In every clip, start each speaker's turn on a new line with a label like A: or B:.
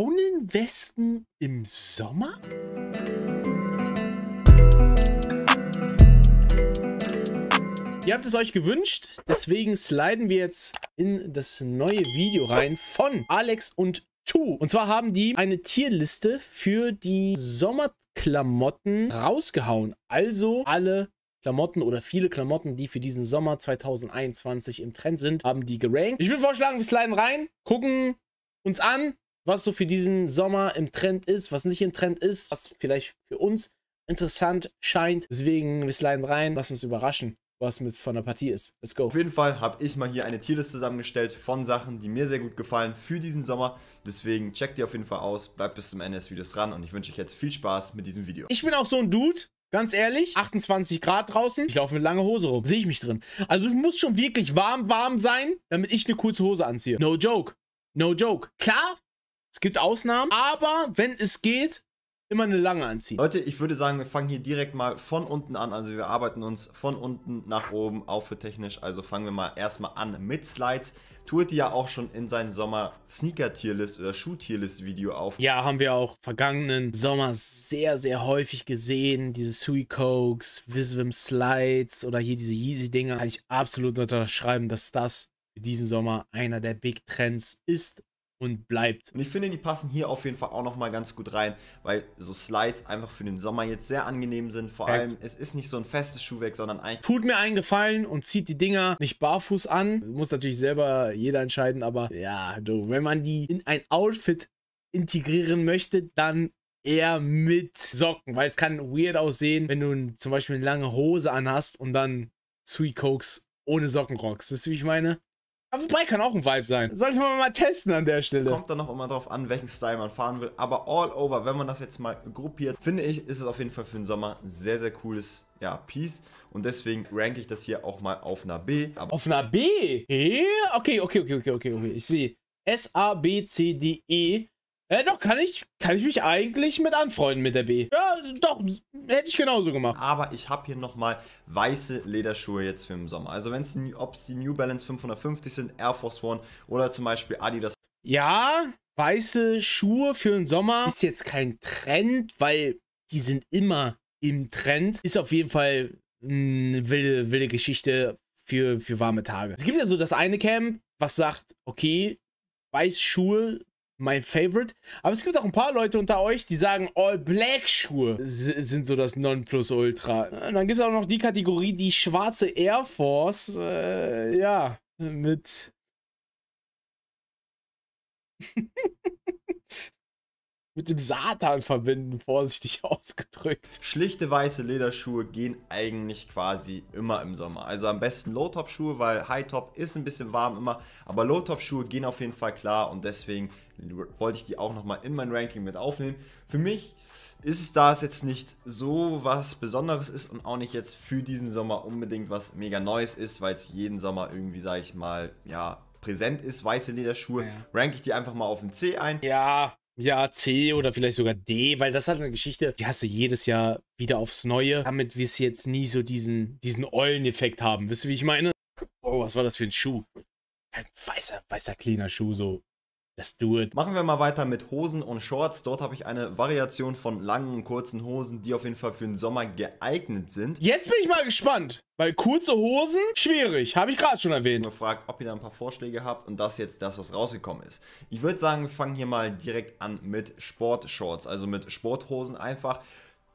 A: braunen im Sommer? Ihr habt es euch gewünscht, deswegen sliden wir jetzt in das neue Video rein von Alex und Tu. Und zwar haben die eine Tierliste für die Sommerklamotten rausgehauen. Also alle Klamotten oder viele Klamotten, die für diesen Sommer 2021 im Trend sind, haben die gerankt. Ich würde vorschlagen, wir sliden rein, gucken uns an was so für diesen Sommer im Trend ist, was nicht im Trend ist, was vielleicht für uns interessant scheint. Deswegen, wir sliden rein, lass uns überraschen
B: was mit von der Partie ist. Let's go. Auf jeden Fall habe ich mal hier eine Tierlist zusammengestellt von Sachen, die mir sehr gut gefallen für diesen Sommer. Deswegen checkt die auf jeden Fall aus, bleibt bis zum Ende des Videos dran und ich wünsche euch jetzt viel Spaß mit diesem Video.
A: Ich bin auch so ein Dude, Ganz ehrlich, 28 Grad draußen, ich laufe mit langer Hose rum, sehe ich mich drin. Also es muss schon wirklich warm, warm sein, damit ich eine kurze Hose anziehe. No
B: joke. No joke. Klar, es gibt Ausnahmen, aber wenn es geht, immer eine lange anziehen. Leute, ich würde sagen, wir fangen hier direkt mal von unten an. Also wir arbeiten uns von unten nach oben, auch für technisch. Also fangen wir mal erstmal an mit Slides. Tourte ja auch schon in seinem Sommer Sneaker-Tierlist oder Schuh-Tierlist-Video auf. Ja, haben wir auch vergangenen Sommer
A: sehr, sehr häufig gesehen. Diese Cokes, Visvim Slides oder hier diese Yeezy-Dinger. Kann ich absolut unterschreiben, dass das für diesen Sommer einer der Big
B: Trends ist und bleibt. Und ich finde, die passen hier auf jeden Fall auch nochmal ganz gut rein, weil so Slides einfach für den Sommer jetzt sehr angenehm sind. Vor Perfect. allem, es ist nicht so ein festes Schuhwerk, sondern ein. Tut
A: mir einen Gefallen und zieht die Dinger nicht barfuß an. Muss natürlich selber jeder entscheiden, aber ja, du, wenn man die in ein Outfit integrieren möchte, dann eher mit Socken, weil es kann weird aussehen, wenn du zum Beispiel eine lange Hose anhast und dann Sweet Cokes ohne Socken rockst. Wisst ihr, wie ich meine?
B: Wobei kann auch ein Vibe sein. Sollte man mal testen an der Stelle. Kommt dann noch immer drauf an, welchen Style man fahren will. Aber all over, wenn man das jetzt mal gruppiert, finde ich, ist es auf jeden Fall für den Sommer ein sehr, sehr cooles ja, Piece. Und deswegen ranke ich das hier auch mal auf einer B. Aber auf einer B? Okay, okay, okay, okay, okay, okay. Ich
A: sehe. S, A, B, C, D, E. Äh, doch, kann ich, kann ich mich eigentlich mit anfreunden
B: mit der B. Ja, doch, hätte ich genauso gemacht. Aber ich habe hier nochmal weiße Lederschuhe jetzt für den Sommer. Also wenn es ob es die New Balance 550 sind, Air Force One oder zum Beispiel Adidas. Ja, weiße Schuhe für den Sommer ist jetzt kein Trend,
A: weil die sind immer im Trend. Ist auf jeden Fall eine wilde, wilde Geschichte für, für warme Tage. Es gibt ja so das eine Camp, was sagt, okay, weiße Schuhe mein Favorite. Aber es gibt auch ein paar Leute unter euch, die sagen, All-Black-Schuhe oh, sind so das Nonplusultra. Und äh, dann gibt es auch noch die Kategorie, die schwarze Air Force. Äh, ja, mit...
B: mit dem Satan verbinden, vorsichtig ausgedrückt. Schlichte weiße Lederschuhe gehen eigentlich quasi immer im Sommer. Also am besten Low-Top-Schuhe, weil High-Top ist ein bisschen warm immer, aber Low-Top-Schuhe gehen auf jeden Fall klar und deswegen wollte ich die auch nochmal in mein Ranking mit aufnehmen. Für mich ist es, da es jetzt nicht so was Besonderes ist und auch nicht jetzt für diesen Sommer unbedingt was mega Neues ist, weil es jeden Sommer irgendwie, sage ich mal, ja, präsent ist, weiße Lederschuhe, ja. ranke ich die einfach mal auf dem C ein. Ja, ja, C oder vielleicht sogar D, weil das halt
A: eine Geschichte, die hast du jedes Jahr wieder aufs Neue, damit wir es jetzt nie so diesen, diesen
B: Eulen-Effekt haben. Wisst ihr, wie ich meine? Oh, was war das für ein Schuh?
A: Ein weißer, weißer,
B: cleaner Schuh, so Let's do it. Machen wir mal weiter mit Hosen und Shorts. Dort habe ich eine Variation von langen und kurzen Hosen, die auf jeden Fall für den Sommer geeignet sind. Jetzt bin ich mal gespannt, weil kurze Hosen, schwierig, habe ich gerade schon erwähnt. Ich gefragt, ob ihr da ein paar Vorschläge habt und das jetzt das, was rausgekommen ist. Ich würde sagen, wir fangen hier mal direkt an mit Sportshorts, also mit Sporthosen einfach.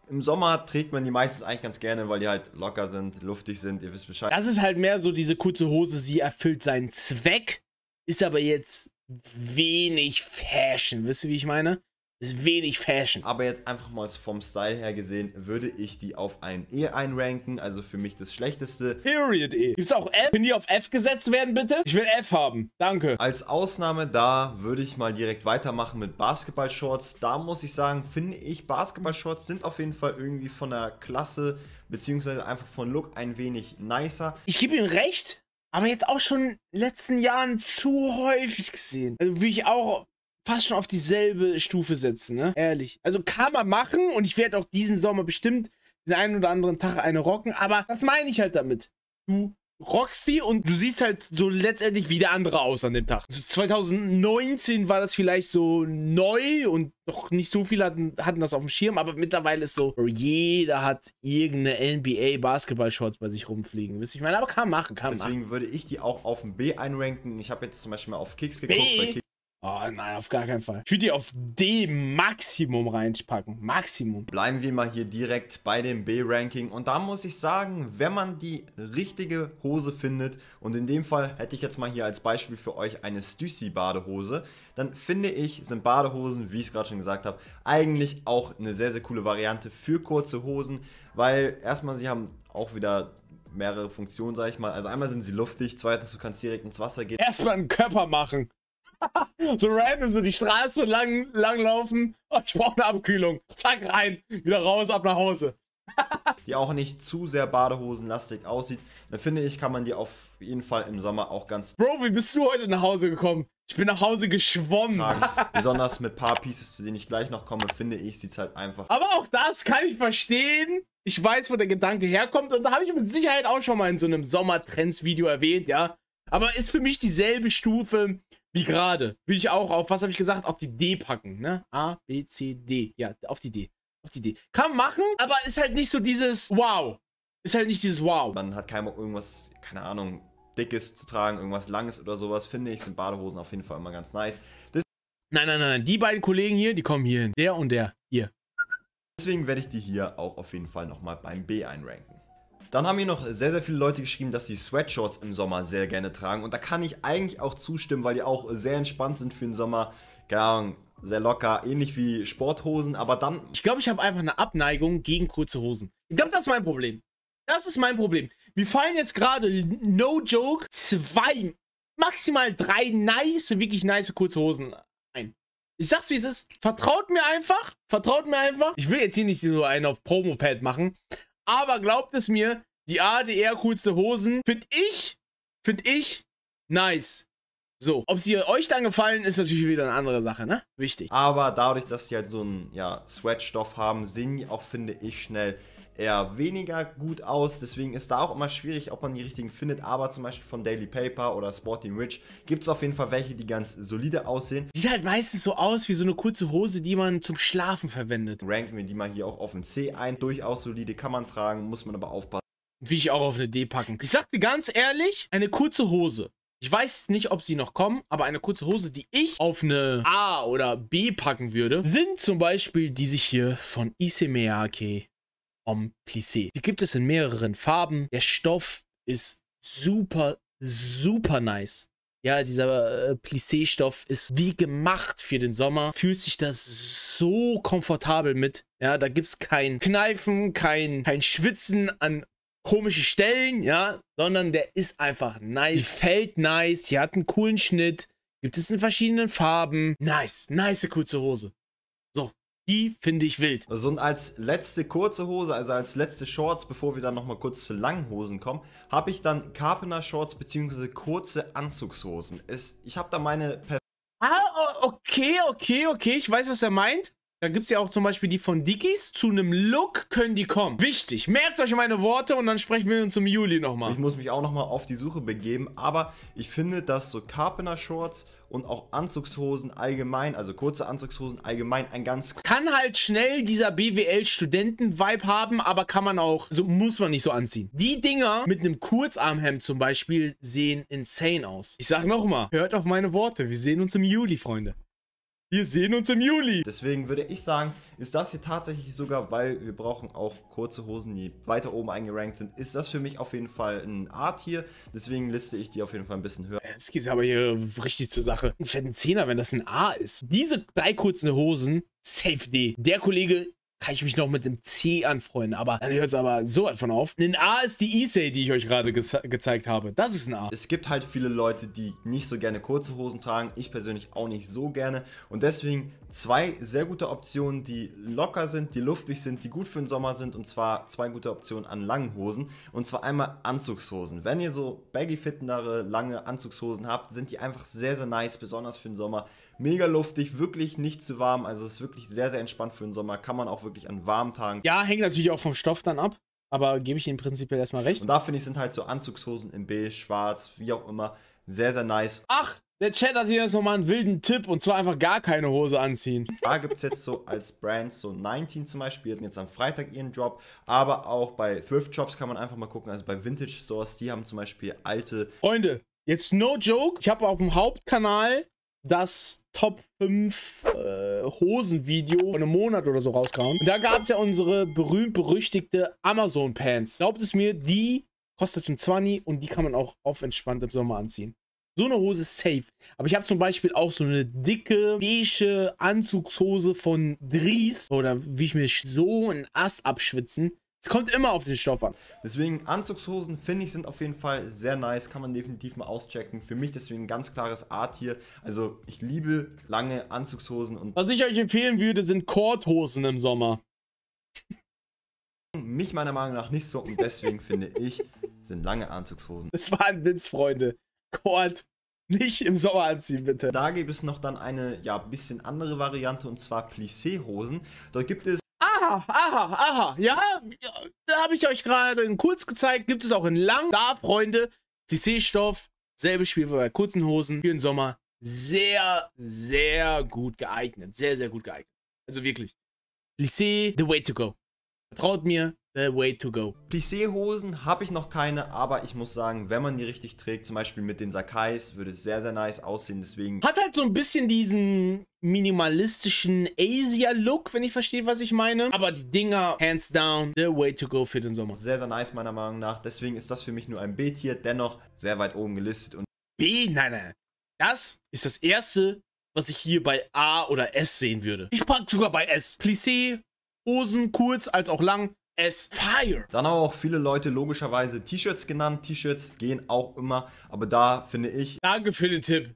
B: Im Sommer trägt man die meistens eigentlich ganz gerne, weil die halt locker sind, luftig sind, ihr wisst Bescheid. Das ist
A: halt mehr so diese kurze Hose, sie erfüllt seinen Zweck, ist aber jetzt
B: wenig Fashion. Wisst ihr, wie ich meine? Ist wenig Fashion. Aber jetzt einfach mal vom Style her gesehen, würde ich die auf ein E einranken, also für mich das schlechteste. Period E. Gibt's auch F? Können die auf F gesetzt werden, bitte? Ich will F haben. Danke. Als Ausnahme da würde ich mal direkt weitermachen mit Basketball-Shorts. Da muss ich sagen, finde ich, Basketball-Shorts sind auf jeden Fall irgendwie von der Klasse beziehungsweise einfach von Look ein wenig nicer. Ich
A: gebe ihnen recht, aber jetzt auch schon in den letzten Jahren zu häufig gesehen. Also würde ich auch fast schon auf dieselbe Stufe setzen, ne? Ehrlich. Also kann man machen und ich werde auch diesen Sommer bestimmt den einen oder anderen Tag eine rocken, aber das meine ich halt damit. Du rockst die und du siehst halt so letztendlich wie der andere aus an dem Tag. 2019 war das vielleicht so neu und noch nicht so viele hatten, hatten das auf dem Schirm, aber mittlerweile ist so, jeder hat irgendeine NBA Basketball-Shorts bei sich rumfliegen. Wisst ich meine, aber kann machen, kann Deswegen machen. Deswegen
B: würde ich die auch auf dem B einranken. Ich habe jetzt zum Beispiel mal auf Kicks geguckt, B. bei Kicks Oh nein, auf gar keinen Fall. Ich würde die auf D Maximum reinpacken. Maximum. Bleiben wir mal hier direkt bei dem B-Ranking. Und da muss ich sagen, wenn man die richtige Hose findet, und in dem Fall hätte ich jetzt mal hier als Beispiel für euch eine Stüssi-Badehose, dann finde ich, sind Badehosen, wie ich es gerade schon gesagt habe, eigentlich auch eine sehr, sehr coole Variante für kurze Hosen, weil erstmal sie haben auch wieder mehrere Funktionen, sage ich mal. Also einmal sind sie luftig, zweitens, du kannst direkt ins Wasser gehen. Erstmal einen Körper machen.
A: so random, so die Straße lang, lang laufen. Oh, ich brauche eine Abkühlung. Zack,
B: rein. Wieder raus, ab nach Hause. die auch nicht zu sehr badehosenlastig aussieht. Dann finde ich, kann man die auf jeden Fall im Sommer auch ganz. Bro, wie bist du heute nach Hause gekommen? Ich bin nach Hause geschwommen. Besonders mit paar Pieces, zu denen ich gleich noch komme, finde ich, sieht es halt einfach.
A: Aber auch das kann ich verstehen. Ich weiß, wo der Gedanke herkommt. Und da habe ich mit Sicherheit auch schon mal in so einem Sommertrends-Video erwähnt, ja. Aber ist für mich dieselbe Stufe wie gerade. Will ich auch auf, was habe ich gesagt? Auf die D packen, ne? A, B, C, D. Ja, auf die D.
B: Auf die D. Kann man machen, aber ist halt nicht so dieses Wow. Ist halt nicht dieses Wow. Man hat keinen Bock, irgendwas, keine Ahnung, dickes zu tragen, irgendwas langes oder sowas, finde ich, sind Badehosen auf jeden Fall immer ganz nice. Das
A: nein, nein, nein, die beiden Kollegen hier, die kommen hier hin. Der und der.
B: Hier. Deswegen werde ich die hier auch auf jeden Fall nochmal beim B einranken. Dann haben mir noch sehr, sehr viele Leute geschrieben, dass sie Sweatshorts im Sommer sehr gerne tragen. Und da kann ich eigentlich auch zustimmen, weil die auch sehr entspannt sind für den Sommer. Keine Ahnung, sehr locker, ähnlich wie Sporthosen, aber dann. Ich glaube, ich habe einfach eine Abneigung gegen kurze Hosen. Ich glaube, das ist mein Problem. Das ist mein Problem. Mir
A: fallen jetzt gerade, no joke, zwei, maximal drei nice, wirklich nice kurze Hosen ein. Ich sag's, wie es ist. Vertraut mir einfach. Vertraut mir einfach. Ich will jetzt hier nicht so einen auf Promopad machen. Aber glaubt es mir, die ADR coolste Hosen finde ich, finde ich nice. So, ob sie euch dann
B: gefallen, ist natürlich wieder eine andere Sache, ne? Wichtig. Aber dadurch, dass die halt so einen ja, Sweatstoff haben, sehen die auch, finde ich, schnell eher weniger gut aus. Deswegen ist da auch immer schwierig, ob man die richtigen findet. Aber zum Beispiel von Daily Paper oder Sporting Rich gibt es auf jeden Fall welche, die ganz solide aussehen. Sieht halt meistens so aus wie so eine kurze Hose, die man zum Schlafen verwendet. Ranken wir die mal hier auch auf den C ein. Durchaus solide, kann man tragen, muss man aber aufpassen. Wie ich auch auf eine D packen.
A: Ich sagte ganz ehrlich, eine kurze Hose. Ich weiß nicht, ob sie noch kommen, aber eine kurze Hose, die ich auf eine A oder B packen würde, sind zum Beispiel diese hier von Isemeake. Omplissé. Die gibt es in mehreren Farben. Der Stoff ist super, super nice. Ja, dieser äh, Plissé-Stoff ist wie gemacht für den Sommer. Fühlt sich das so komfortabel mit. Ja, da gibt es kein Kneifen, kein, kein Schwitzen an komische Stellen, ja, sondern der ist einfach nice. fällt nice, hier hat einen coolen Schnitt, gibt es in
B: verschiedenen Farben. Nice, nice kurze Hose. Die finde ich wild. So und als letzte kurze Hose, also als letzte Shorts, bevor wir dann nochmal kurz zu langen Hosen kommen, habe ich dann Carpenter Shorts bzw. kurze Anzugshosen. Es, ich habe da meine. Per ah, okay, okay, okay. Ich weiß, was er meint. Da gibt es ja auch zum Beispiel die von Dickies. Zu einem Look können die kommen. Wichtig. Merkt euch meine Worte und dann sprechen wir uns im Juli nochmal. Ich muss mich auch nochmal auf die Suche begeben, aber ich finde, dass so Carpenter-Shorts und auch Anzugshosen allgemein, also kurze Anzugshosen allgemein, ein ganz...
A: Kann halt schnell dieser BWL-Studenten-Vibe haben, aber kann man auch, so muss man nicht so anziehen. Die Dinger mit einem Kurzarmhemd zum Beispiel sehen insane aus. Ich sag nochmal, hört auf meine Worte. Wir sehen uns
B: im Juli, Freunde. Wir sehen uns im Juli. Deswegen würde ich sagen, ist das hier tatsächlich sogar, weil wir brauchen auch kurze Hosen, die weiter oben eingerankt sind, ist das für mich auf jeden Fall ein Art hier. Deswegen liste ich die auf jeden Fall ein bisschen höher. Es geht aber hier richtig zur Sache. Ein fetten
A: Zehner, wenn das ein A ist. Diese drei kurzen Hosen, safe D. Der Kollege kann ich mich noch mit dem C anfreunden, aber dann hört es aber so weit von auf. Ein A ist die Issei, die ich euch gerade
B: ge gezeigt habe. Das ist ein A. Es gibt halt viele Leute, die nicht so gerne kurze Hosen tragen. Ich persönlich auch nicht so gerne. Und deswegen zwei sehr gute Optionen, die locker sind, die luftig sind, die gut für den Sommer sind. Und zwar zwei gute Optionen an langen Hosen. Und zwar einmal Anzugshosen. Wenn ihr so baggy-fittendere, lange Anzugshosen habt, sind die einfach sehr, sehr nice, besonders für den Sommer mega luftig, wirklich nicht zu warm. Also es ist wirklich sehr, sehr entspannt für den Sommer. Kann man auch wirklich an warmen Tagen. Ja, hängt natürlich auch vom Stoff dann ab. Aber gebe ich Ihnen prinzipiell erstmal recht. Und da finde ich, sind halt so Anzugshosen in beige, schwarz, wie auch immer, sehr, sehr nice. Ach, der Chat hat hier jetzt nochmal einen wilden Tipp und zwar einfach gar keine Hose anziehen. Da gibt es jetzt so als Brand so 19 zum Beispiel, die hatten jetzt am Freitag ihren Drop, aber auch bei Thrift Shops kann man einfach mal gucken, also bei Vintage Stores, die haben zum Beispiel alte...
A: Freunde, jetzt no joke, ich habe auf dem Hauptkanal das Top 5 äh, Hosen-Video vor einem Monat oder so rauskam. Und da gab es ja unsere berühmt-berüchtigte Amazon-Pants. Glaubt es mir, die kostet schon 20 und die kann man auch auf entspannt im Sommer anziehen. So eine Hose ist safe. Aber ich habe zum Beispiel auch so eine dicke, beige Anzugshose von Dries. Oder wie ich mir
B: so einen Ass abschwitzen. Es kommt immer auf den Stoff an. Deswegen Anzugshosen, finde ich, sind auf jeden Fall sehr nice. Kann man definitiv mal auschecken. Für mich deswegen ganz klares Art hier. Also ich liebe lange Anzugshosen. und. Was ich euch empfehlen würde, sind Korthosen im Sommer. Mich meiner Meinung nach nicht so und deswegen finde ich, sind lange Anzugshosen. Es war ein Witz, Freunde. Kord. Nicht im Sommer anziehen, bitte. Da gibt es noch dann eine, ja, bisschen andere Variante und zwar Plissé-Hosen. Dort gibt es aha, aha, aha, ja, da habe ich euch gerade in kurz gezeigt, gibt es auch in lang.
A: Da, Freunde, PC-Stoff, selbe Spiel wie bei kurzen Hosen, für den Sommer, sehr, sehr gut geeignet, sehr, sehr gut geeignet. Also wirklich, Plissé, the
B: way to go. Vertraut mir, the way to go. Plissé-Hosen habe ich noch keine, aber ich muss sagen, wenn man die richtig trägt, zum Beispiel mit den Sakais, würde es sehr, sehr nice aussehen, deswegen... Hat halt so
A: ein bisschen diesen minimalistischen Asia-Look, wenn ich verstehe, was ich meine. Aber
B: die Dinger, hands down, the way to go für den Sommer. Sehr, sehr nice meiner Meinung nach, deswegen ist das für mich nur ein B-Tier, dennoch sehr weit oben gelistet und... B? Nein, nein, nein. Das ist das erste,
A: was ich hier bei A oder S sehen würde. Ich packe sogar bei S. Plissé,
B: Hosen, kurz als auch lang, as fire. Dann haben auch viele Leute logischerweise T-Shirts genannt. T-Shirts gehen auch immer, aber da finde ich. Danke für den Tipp.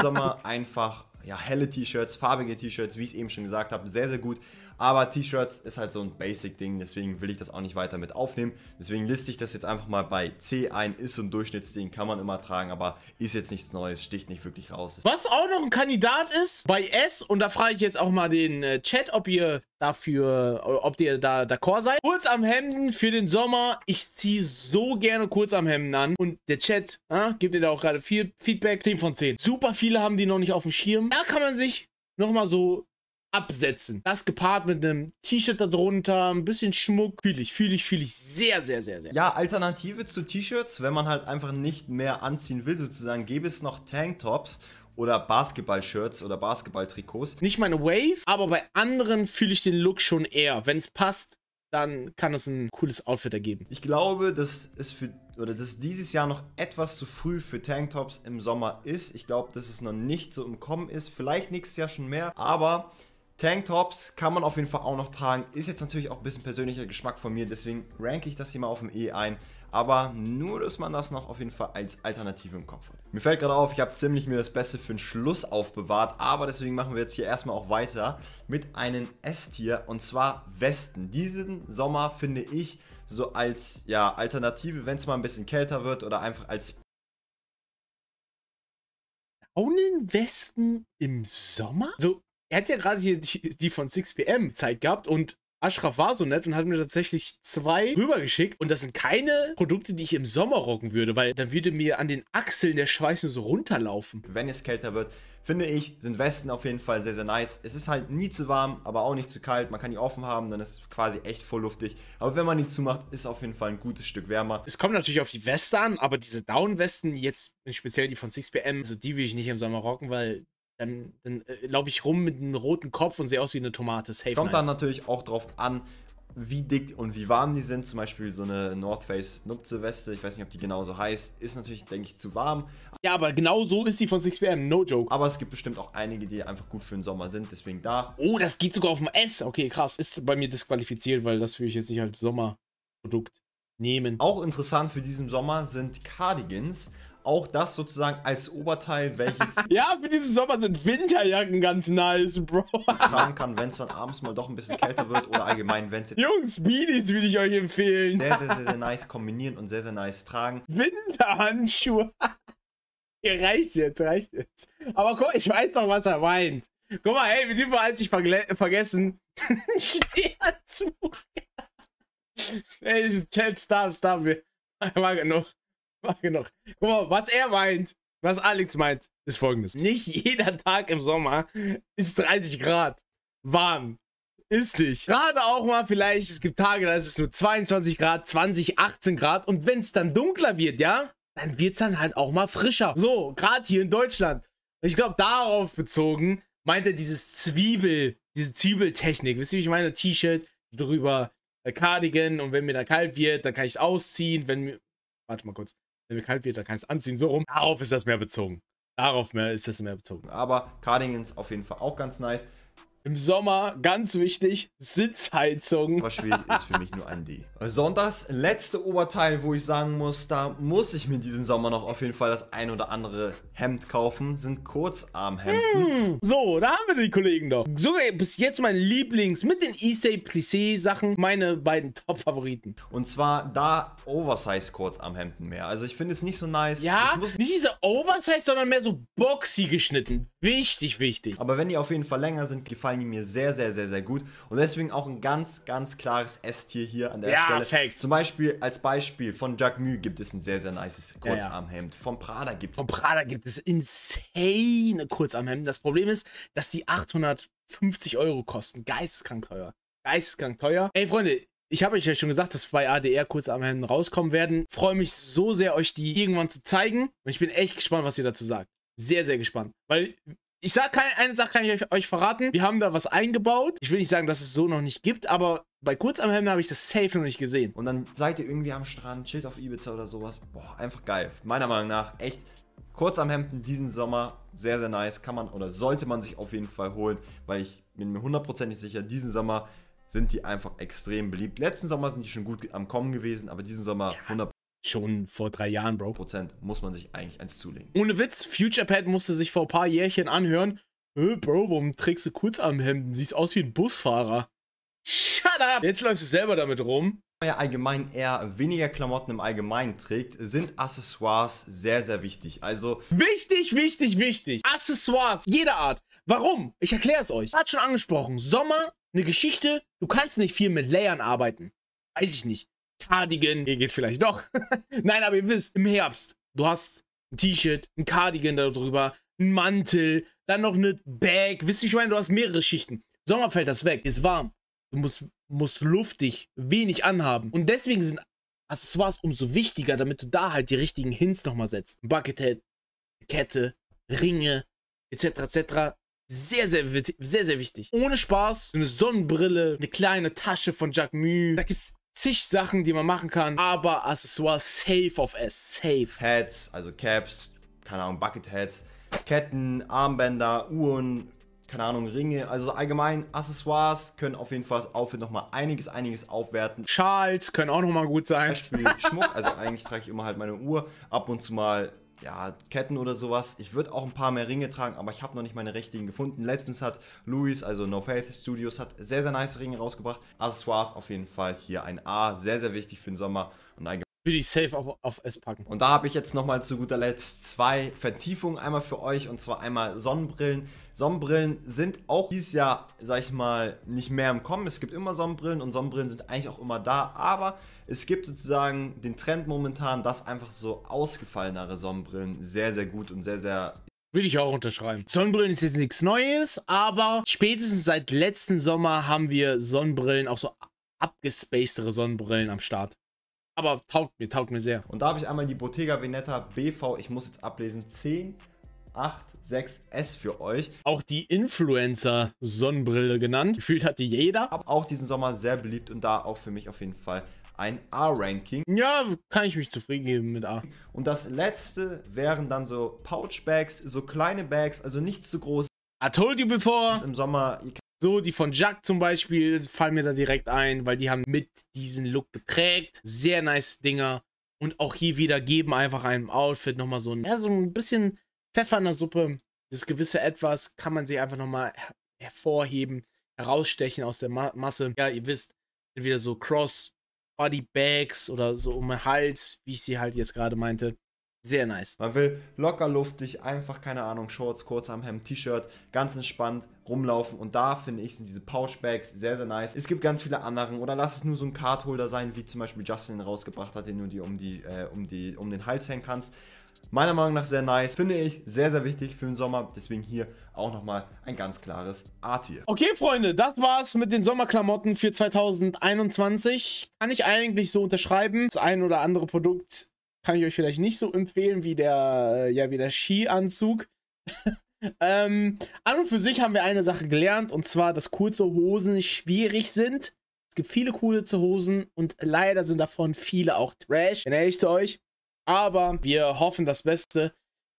B: Sommer einfach ja, helle T-Shirts, farbige T-Shirts, wie ich es eben schon gesagt habe, sehr, sehr gut. Aber T-Shirts ist halt so ein Basic-Ding, deswegen will ich das auch nicht weiter mit aufnehmen. Deswegen liste ich das jetzt einfach mal bei C ein. Ist so ein Durchschnittsding, kann man immer tragen, aber ist jetzt nichts Neues, sticht nicht wirklich raus. Was
A: auch noch ein Kandidat ist, bei S, und da frage ich jetzt auch mal den äh, Chat, ob ihr dafür, ob ihr da d'accord seid. Kurz am Hemden für den Sommer. Ich ziehe so gerne kurz am Hemden an. Und der Chat äh, gibt mir da auch gerade viel Feedback. 10 von 10. Super viele haben die noch nicht auf dem Schirm. Da kann man sich nochmal so absetzen. Das gepaart mit einem T-Shirt darunter, ein bisschen Schmuck. Fühle ich, fühle ich, fühle ich sehr,
B: sehr, sehr, sehr. Ja, Alternative zu T-Shirts, wenn man halt einfach nicht mehr anziehen will, sozusagen, gäbe es noch Tanktops oder Basketball-Shirts oder Basketball-Trikots. Nicht meine Wave, aber bei anderen fühle ich den Look schon eher. Wenn es passt, dann kann es ein cooles Outfit ergeben. Ich glaube, dass es für oder dass dieses Jahr noch etwas zu früh für Tanktops im Sommer ist. Ich glaube, dass es noch nicht so im Kommen ist. Vielleicht nächstes Jahr schon mehr, aber Tanktops kann man auf jeden Fall auch noch tragen. Ist jetzt natürlich auch ein bisschen persönlicher Geschmack von mir, deswegen ranke ich das hier mal auf dem E ein. Aber nur, dass man das noch auf jeden Fall als Alternative im Kopf hat. Mir fällt gerade auf, ich habe ziemlich mir das Beste für den Schluss aufbewahrt. Aber deswegen machen wir jetzt hier erstmal auch weiter mit einem S-Tier und zwar Westen. Diesen Sommer finde ich so als ja, Alternative, wenn es mal ein bisschen kälter wird oder einfach als
A: braunen Westen im Sommer? So, er hat ja gerade hier die, die von 6pm Zeit gehabt und Ashraf war so nett und hat mir tatsächlich zwei rübergeschickt. Und das sind keine Produkte, die ich im Sommer
B: rocken würde, weil dann würde mir an den Achseln der Schweiß nur so runterlaufen. Wenn es kälter wird, finde ich, sind Westen auf jeden Fall sehr, sehr nice. Es ist halt nie zu warm, aber auch nicht zu kalt. Man kann die offen haben, dann ist es quasi echt voll luftig. Aber wenn man die zumacht, ist auf jeden Fall ein gutes Stück wärmer. Es kommt natürlich auf die Weste an, aber diese Downwesten, jetzt speziell die von 6PM, also die will ich nicht im Sommer rocken, weil dann, dann äh, laufe ich rum mit einem roten Kopf und sehe aus wie eine Tomate. Safe. Kommt dann natürlich auch drauf an, wie dick und wie warm die sind. Zum Beispiel so eine North Face Nupze Weste, ich weiß nicht, ob die genauso heißt, ist natürlich, denke ich, zu warm. Ja, aber genau so ist die von 6PM, no joke. Aber es gibt bestimmt auch einige, die einfach gut für den Sommer sind, deswegen da. Oh, das geht sogar auf dem S. Okay, krass. Ist bei mir disqualifiziert, weil das würde ich jetzt nicht als Sommerprodukt nehmen. Auch interessant für diesen Sommer sind Cardigans auch das sozusagen als Oberteil, welches. ja, für diesen Sommer sind Winterjacken ganz nice, Bro. tragen kann, wenn es dann abends mal doch ein bisschen kälter wird oder allgemein, wenn es. Jungs, Beanies würde ich euch empfehlen. Sehr, sehr, sehr, sehr nice kombinieren und sehr, sehr nice tragen. Winterhandschuhe. Ihr reicht jetzt, reicht jetzt. Aber guck,
A: ich weiß noch, was er meint. Guck mal, ey, wir dürfen eins nicht vergessen. Steher zu. Ey, Chat, stop, stop. War genug. Mach genug. Guck mal, was er meint, was Alex meint, ist folgendes. Nicht jeder Tag im Sommer ist 30 Grad warm. Ist nicht. Gerade auch mal vielleicht, es gibt Tage, da ist es nur 22 Grad, 20, 18 Grad. Und wenn es dann dunkler wird, ja, dann wird es dann halt auch mal frischer. So, gerade hier in Deutschland. Ich glaube, darauf bezogen meint er dieses Zwiebel, diese Zwiebeltechnik. Wisst ihr, wie ich meine? T-Shirt, drüber Cardigan äh, und wenn mir da kalt wird, dann kann ich es ausziehen. Wenn mir. Warte mal kurz wenn mir kalt wird, dann kann ich es anziehen. So rum. Darauf ist das mehr bezogen. Darauf mehr ist das mehr bezogen.
B: Aber Cardigans auf jeden Fall auch ganz nice. Im Sommer, ganz wichtig, Sitzheizung. Was schwierig ist für mich nur Andi. Sonntags, letzte Oberteil, wo ich sagen muss, da muss ich mir diesen Sommer noch auf jeden Fall das ein oder andere Hemd kaufen, sind Kurzarmhemden.
A: Mm, so, da haben wir die Kollegen doch.
B: Sogar bis jetzt mein
A: Lieblings mit den Issei Plissé Sachen, meine beiden Top-Favoriten. Und zwar da Oversize Kurzarmhemden
B: mehr. Also ich finde es nicht so nice. Ja, nicht diese Oversize, sondern mehr so boxy geschnitten. Wichtig, wichtig. Aber wenn die auf jeden Fall länger sind, gefallen gefallen die mir sehr, sehr, sehr, sehr gut. Und deswegen auch ein ganz, ganz klares S-Tier hier an der ja, Stelle. Fact. Zum Beispiel, als Beispiel von Jack Jacmü gibt es ein sehr, sehr nices Kurzarmhemd. Ja, ja. Von Prada gibt es. Von Prada gibt es insane
A: Kurzarmhemden. Das Problem ist, dass die 850 Euro kosten. Geisteskrank teuer. Geisteskrank teuer. Ey, Freunde, ich habe euch ja schon gesagt, dass bei ADR kurz am Ende rauskommen werden. Freue mich so sehr, euch die irgendwann zu zeigen. Und ich bin echt gespannt, was ihr dazu sagt. Sehr, sehr gespannt. Weil ich sag keine, eine Sache kann ich euch, euch, verraten. Wir haben da was eingebaut. Ich will nicht sagen, dass es so noch nicht gibt,
B: aber bei Kurz am habe ich das safe noch nicht gesehen. Und dann seid ihr irgendwie am Strand, chillt auf Ibiza oder sowas. Boah, einfach geil. Meiner Meinung nach echt Kurz am Hemden diesen Sommer sehr, sehr nice. Kann man oder sollte man sich auf jeden Fall holen, weil ich bin mir hundertprozentig sicher, diesen Sommer sind die einfach extrem beliebt. Letzten Sommer sind die schon gut am Kommen gewesen, aber diesen Sommer ja schon vor drei Jahren, Bro. Prozent muss man sich eigentlich eins zulegen.
A: Ohne Witz, FuturePad musste sich vor ein paar Jährchen
B: anhören. Äh, Bro, warum trägst du kurz am Hemden? Siehst aus wie ein Busfahrer. Shut up! Jetzt läufst du selber damit rum. Ja, allgemein eher weniger Klamotten im Allgemeinen trägt, sind Accessoires sehr, sehr wichtig. Also. Wichtig, wichtig, wichtig! Accessoires
A: jeder Art. Warum? Ich erkläre es euch. Hat schon angesprochen. Sommer, eine Geschichte. Du kannst nicht viel mit Layern arbeiten. Weiß ich nicht. Cardigan. Ihr geht vielleicht doch. Nein, aber ihr wisst, im Herbst, du hast ein T-Shirt, ein Cardigan darüber, ein Mantel, dann noch eine Bag. Wisst ihr, ich meine, du hast mehrere Schichten. Sommer fällt das weg, ist warm. Du musst, musst luftig, wenig anhaben. Und deswegen sind Accessoires umso wichtiger, damit du da halt die richtigen Hints nochmal setzt. Buckethead, Kette, Ringe, etc. etc. Sehr, sehr, sehr, sehr wichtig. Ohne Spaß, eine Sonnenbrille, eine kleine Tasche von Jacques Mü. Da gibt's zig Sachen, die man machen kann, aber Accessoires safe of
B: S, safe. Heads, also Caps, keine Ahnung, Bucketheads, Ketten, Armbänder, Uhren, keine Ahnung, Ringe, also allgemein Accessoires können auf jeden Fall das Outfit nochmal einiges, einiges aufwerten. Schals können auch nochmal gut sein. Zum Beispiel Schmuck, also eigentlich trage ich immer halt meine Uhr, ab und zu mal ja, Ketten oder sowas. Ich würde auch ein paar mehr Ringe tragen, aber ich habe noch nicht meine richtigen gefunden. Letztens hat Louis, also No Faith Studios, hat sehr, sehr nice Ringe rausgebracht. Accessoires auf jeden Fall hier ein A, sehr, sehr wichtig für den Sommer und eigentlich würde ich safe auf, auf S packen. Und da habe ich jetzt nochmal zu guter Letzt zwei Vertiefungen einmal für euch und zwar einmal Sonnenbrillen. Sonnenbrillen sind auch dieses Jahr, sag ich mal, nicht mehr im Kommen. Es gibt immer Sonnenbrillen und Sonnenbrillen sind eigentlich auch immer da, aber es gibt sozusagen den Trend momentan, dass einfach so ausgefallenere Sonnenbrillen sehr, sehr gut und sehr, sehr würde ich auch unterschreiben. Sonnenbrillen
A: ist jetzt nichts Neues, aber spätestens seit letzten Sommer haben wir Sonnenbrillen, auch
B: so abgespacedere Sonnenbrillen am Start. Aber taugt mir, taugt mir sehr. Und da habe ich einmal die Bottega Veneta BV, ich muss jetzt ablesen, 1086 s für euch. Auch die Influencer-Sonnenbrille genannt. Gefühlt hat die jeder. Aber auch diesen Sommer sehr beliebt und da auch für mich auf jeden Fall ein A-Ranking. Ja, kann ich mich zufrieden geben mit A. Und das letzte wären dann so Pouch-Bags, so kleine Bags, also nichts zu groß. I told you before. Im Sommer so, die von Jack zum Beispiel fallen mir da direkt
A: ein, weil die haben mit diesen Look geprägt. Sehr nice Dinger. Und auch hier wieder geben einfach einem Outfit nochmal so ein, ja, so ein bisschen Pfeffer in der Suppe. Das gewisse Etwas kann man sich einfach nochmal her hervorheben, herausstechen aus der Ma Masse. Ja, ihr wisst, entweder so Cross-Body-Bags oder so um den Hals, wie ich sie halt jetzt
B: gerade meinte. Sehr nice. Man will locker luftig, einfach, keine Ahnung, Shorts, kurz am Hemd, T-Shirt, ganz entspannt rumlaufen. Und da, finde ich, sind diese Pouchbags sehr, sehr nice. Es gibt ganz viele andere. Oder lass es nur so ein Cardholder sein, wie zum Beispiel Justin rausgebracht hat, den du dir um, die, äh, um, die, um den Hals hängen kannst. Meiner Meinung nach sehr nice. Finde ich sehr, sehr wichtig für den Sommer. Deswegen hier auch nochmal ein ganz klares A-Tier.
A: Okay, Freunde, das war's mit den Sommerklamotten für 2021. Kann ich eigentlich so unterschreiben. Das ein oder andere Produkt kann ich euch vielleicht nicht so empfehlen wie der, äh, ja, wie der Skianzug. ähm, an und für sich haben wir eine Sache gelernt, und zwar, dass kurze Hosen schwierig sind. Es gibt viele kurze Hosen und leider sind davon viele auch Trash, bin ich zu euch. Aber wir hoffen das Beste,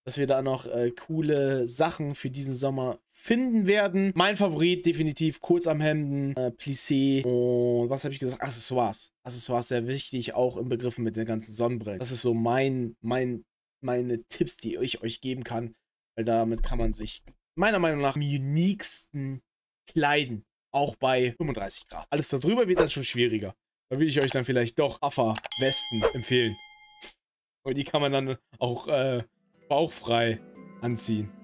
A: dass wir da noch äh, coole Sachen für diesen Sommer finden werden. Mein Favorit definitiv kurz am Hemden, äh, Plissé und was habe ich gesagt? Accessoires. Accessoires sehr wichtig, auch im Begriffen mit den ganzen Sonnenbrillen. Das ist so mein, mein, meine Tipps, die ich euch geben kann, weil damit kann man sich meiner Meinung nach am uniquesten kleiden. Auch bei 35 Grad. Alles darüber wird dann schon schwieriger. Da würde ich euch dann vielleicht doch Affa-Westen empfehlen. Und die kann man dann auch äh, bauchfrei anziehen.